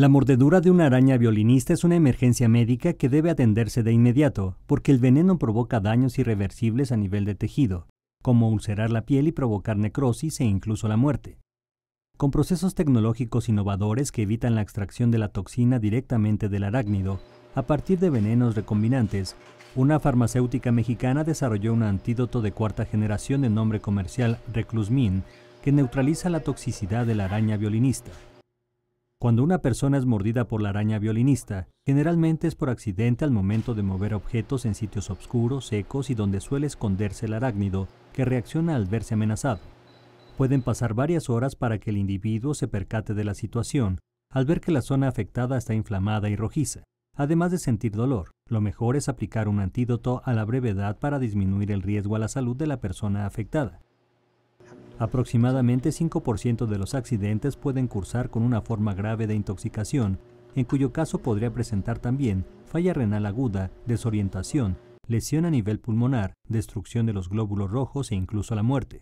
La mordedura de una araña violinista es una emergencia médica que debe atenderse de inmediato, porque el veneno provoca daños irreversibles a nivel de tejido, como ulcerar la piel y provocar necrosis e incluso la muerte. Con procesos tecnológicos innovadores que evitan la extracción de la toxina directamente del arácnido, a partir de venenos recombinantes, una farmacéutica mexicana desarrolló un antídoto de cuarta generación de nombre comercial Reclusmin que neutraliza la toxicidad de la araña violinista. Cuando una persona es mordida por la araña violinista, generalmente es por accidente al momento de mover objetos en sitios oscuros, secos y donde suele esconderse el arácnido, que reacciona al verse amenazado. Pueden pasar varias horas para que el individuo se percate de la situación, al ver que la zona afectada está inflamada y rojiza. Además de sentir dolor, lo mejor es aplicar un antídoto a la brevedad para disminuir el riesgo a la salud de la persona afectada. Aproximadamente 5% de los accidentes pueden cursar con una forma grave de intoxicación, en cuyo caso podría presentar también falla renal aguda, desorientación, lesión a nivel pulmonar, destrucción de los glóbulos rojos e incluso la muerte.